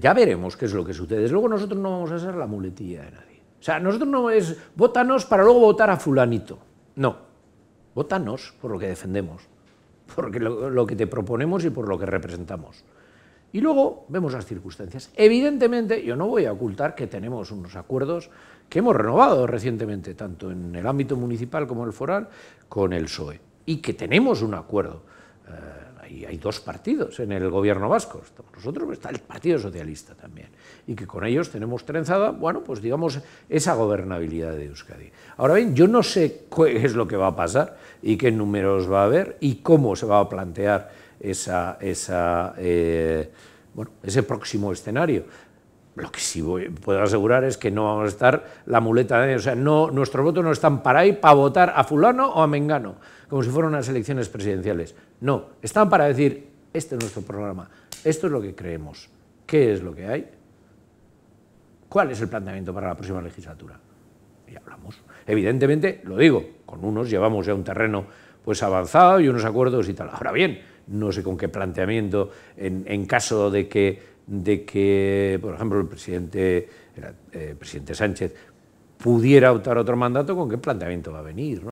Ya veremos qué es lo que sucede. Desde luego nosotros no vamos a ser la muletilla de nadie. O sea, nosotros no es votanos para luego votar a fulanito. No, votanos por lo que defendemos, por lo, que te proponemos y por lo que representamos. Y luego vemos las circunstancias. Evidentemente, yo no voy a ocultar que tenemos unos acuerdos que hemos renovado recientemente, tanto en el ámbito municipal como en el foral, con el PSOE. Y que tenemos un acuerdo. Y hay, dos partidos en el gobierno vasco. nosotros, está el Partido Socialista también. Y que con ellos tenemos trenzada, bueno, pues digamos, esa gobernabilidad de Euskadi. Ahora bien, yo no sé qué es lo que va a pasar y qué números va a haber y cómo se va a plantear eh, ese próximo escenario. Lo que sí puedo asegurar es que no vamos a estar la muleta de... O sea, no, nuestro voto no están para ahí para votar a fulano o a mengano, como si fueran unas elecciones presidenciales. No, están para decir, este es nuestro programa, esto es lo que creemos, qué es lo que hay, cuál es el planteamiento para la próxima legislatura. Y hablamos. Evidentemente, lo digo, con unos llevamos ya un terreno pues avanzado y unos acuerdos y tal. Ahora bien, no sé con qué planteamiento, en caso de que de que, por ejemplo, el presidente, eh, presidente Sánchez pudiera optar otro mandato, ¿con qué planteamiento va a venir?